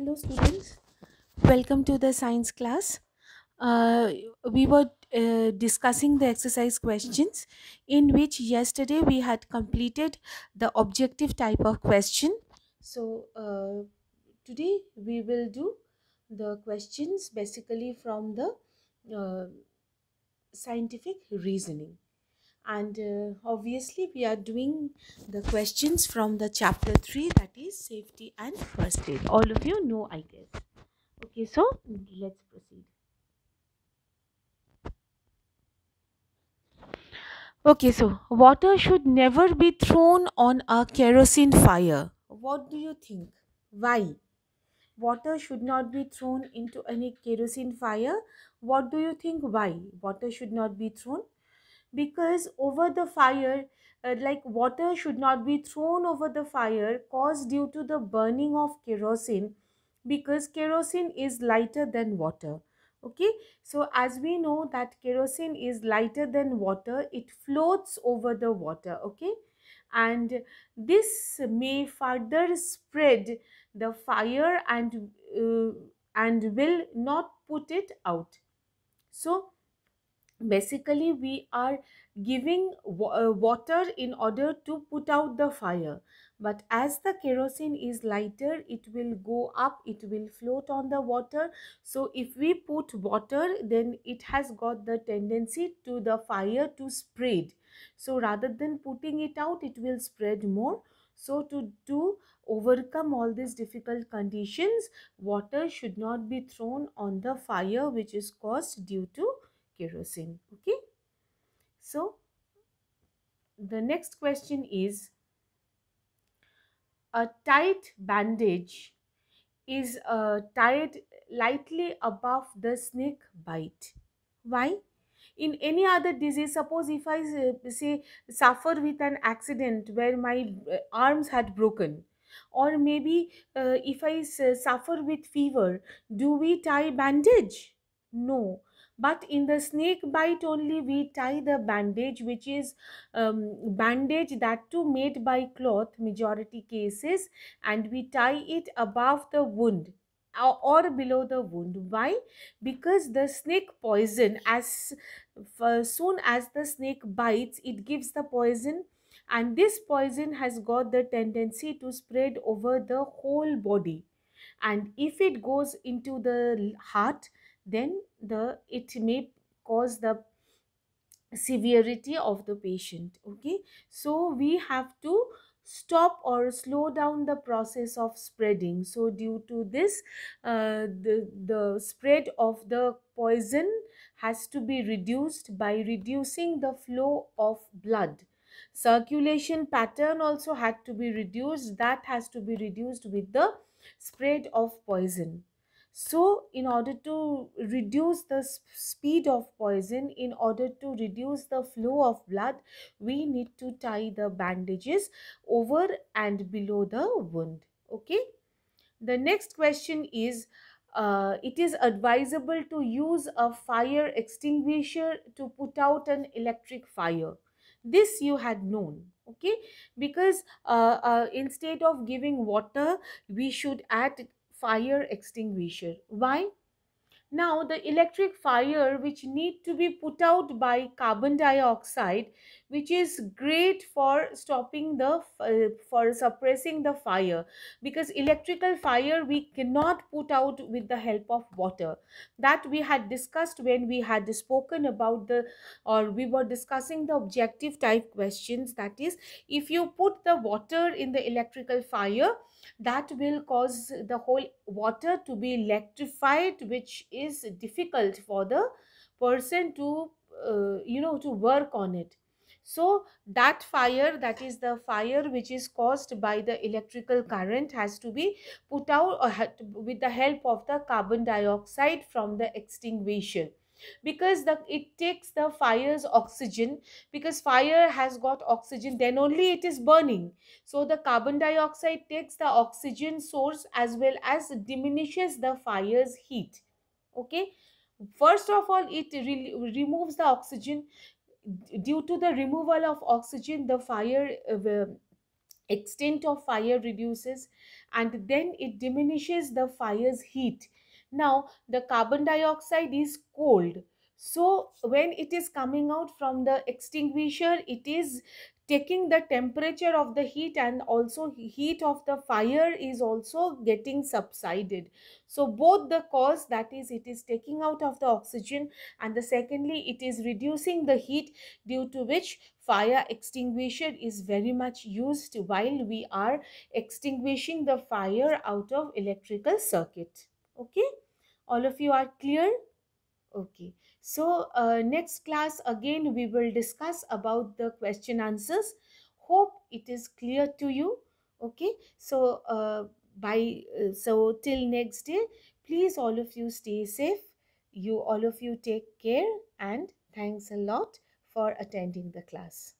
Hello students, welcome to the science class. Uh, we were uh, discussing the exercise questions in which yesterday we had completed the objective type of question. So uh, today we will do the questions basically from the uh, scientific reasoning and uh, obviously we are doing the questions from the chapter 3 that is safety and first aid all of you know i guess okay so let's proceed okay so water should never be thrown on a kerosene fire what do you think why water should not be thrown into any kerosene fire what do you think why water should not be thrown because over the fire uh, like water should not be thrown over the fire caused due to the burning of kerosene because kerosene is lighter than water okay so as we know that kerosene is lighter than water it floats over the water okay and this may further spread the fire and uh, and will not put it out so basically we are giving uh, water in order to put out the fire but as the kerosene is lighter it will go up it will float on the water so if we put water then it has got the tendency to the fire to spread so rather than putting it out it will spread more so to do overcome all these difficult conditions water should not be thrown on the fire which is caused due to kerosene okay so the next question is a tight bandage is uh, tied lightly above the snake bite why in any other disease suppose if i say suffer with an accident where my uh, arms had broken or maybe uh, if i suffer with fever do we tie bandage no but in the snake bite only we tie the bandage which is um, bandage that too made by cloth majority cases and we tie it above the wound uh, or below the wound why because the snake poison as soon as the snake bites it gives the poison and this poison has got the tendency to spread over the whole body and if it goes into the heart then the it may cause the severity of the patient okay so we have to stop or slow down the process of spreading so due to this uh, the the spread of the poison has to be reduced by reducing the flow of blood circulation pattern also had to be reduced that has to be reduced with the spread of poison so in order to reduce the speed of poison in order to reduce the flow of blood we need to tie the bandages over and below the wound okay the next question is uh, it is advisable to use a fire extinguisher to put out an electric fire this you had known okay because uh, uh, instead of giving water we should add fire extinguisher. Why? Now the electric fire which need to be put out by carbon dioxide which is great for stopping the uh, for suppressing the fire because electrical fire we cannot put out with the help of water that we had discussed when we had spoken about the or we were discussing the objective type questions that is if you put the water in the electrical fire that will cause the whole water to be electrified which is difficult for the person to uh, you know to work on it so that fire that is the fire which is caused by the electrical current has to be put out or uh, with the help of the carbon dioxide from the extinguisher because the it takes the fire's oxygen because fire has got oxygen then only it is burning so the carbon dioxide takes the oxygen source as well as diminishes the fire's heat okay first of all it re removes the oxygen due to the removal of oxygen the fire uh, extent of fire reduces and then it diminishes the fire's heat now, the carbon dioxide is cold. So, when it is coming out from the extinguisher, it is taking the temperature of the heat and also heat of the fire is also getting subsided. So, both the cause that is it is taking out of the oxygen and the secondly it is reducing the heat due to which fire extinguisher is very much used while we are extinguishing the fire out of electrical circuit. Okay all of you are clear okay so uh, next class again we will discuss about the question answers hope it is clear to you okay so uh, by so till next day please all of you stay safe you all of you take care and thanks a lot for attending the class